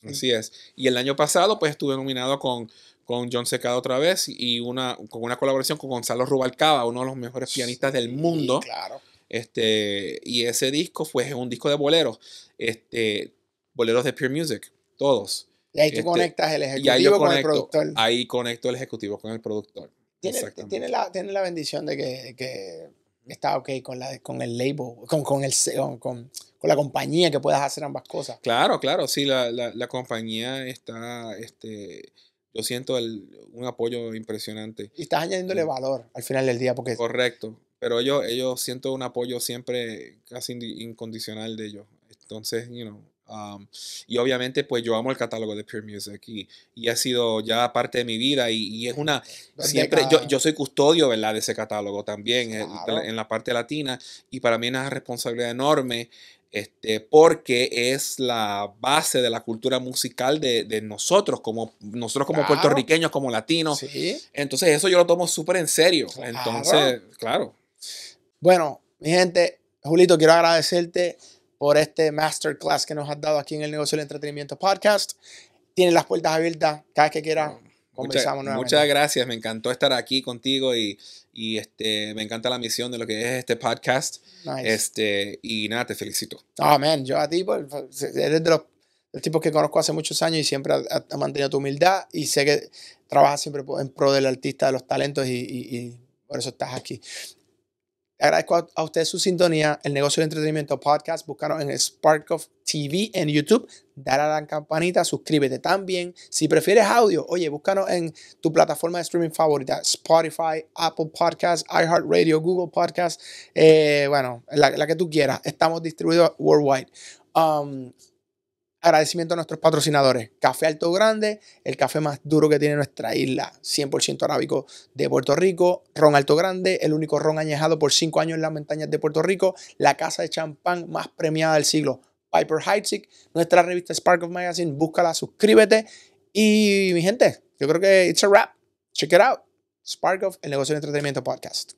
Así es. Y el año pasado, pues estuve nominado con, con John Secado otra vez y una, con una colaboración con Gonzalo Rubalcaba, uno de los mejores pianistas del mundo. claro. Este, y ese disco fue un disco de boleros, este, boleros de Pure Music, todos. Y ahí tú este, conectas el ejecutivo con el productor. Ahí conecto el ejecutivo con el productor. Tiene, la, tiene la bendición de que está ok con, la, con el label, con, con, el, con, con, la compañía que puedas hacer ambas cosas. Claro, claro, sí, la, la, la compañía está, este, yo siento el, un apoyo impresionante. Y estás añadiéndole eh, valor al final del día porque... Correcto, pero ellos, ellos siento un apoyo siempre casi incondicional de ellos. Entonces, you know, Um, y obviamente, pues yo amo el catálogo de Pure Music y, y ha sido ya parte de mi vida. Y, y es una. Siempre. Yo, yo, soy custodio, ¿verdad?, de ese catálogo también eh, en, la parte latina. Y para mí es una responsabilidad enorme este, porque es la base de la cultura musical de, de nosotros, como nosotros como puertorriqueños, como latinos. Entonces eso yo lo tomo súper en serio. Entonces, claro. Bueno, mi gente, Julito, quiero agradecerte por este masterclass que nos has dado aquí en el negocio del entretenimiento podcast. Tienes las puertas abiertas cada que quieras. Conversamos muchas, nuevamente. muchas gracias, me encantó estar aquí contigo y, y este, me encanta la misión de lo que es este podcast. Este, y nada, te felicito. Oh, Amén, yo a ti, pues, pues, eres de los el tipo que conozco hace muchos años y siempre ha, mantenido tu humildad y sé que trabajas siempre en pro del artista, de los talentos y, y, y por eso estás aquí agradezco a, usted ustedes su sintonía. El negocio de entretenimiento podcast, Búscanos en Spark of TV en YouTube, dale a la campanita, suscríbete también. Si prefieres audio, oye, búscanos en tu plataforma de streaming favorita, Spotify, Apple Podcasts, iHeartRadio, Google Podcasts, eh, bueno, la, que tú quieras. Estamos distribuidos worldwide. Um, Agradecimiento a nuestros patrocinadores, Café Alto Grande, el café más duro que tiene nuestra isla, 100% arábico de Puerto Rico, Ron Alto Grande, el único ron añejado por 5 años en las montañas de Puerto Rico, la casa de champán más premiada del siglo, Piper Heitzig, nuestra revista Spark of Magazine, búscala, suscríbete y mi gente, yo creo que it's a wrap. Check it out. Spark of, el negocio de entretenimiento podcast.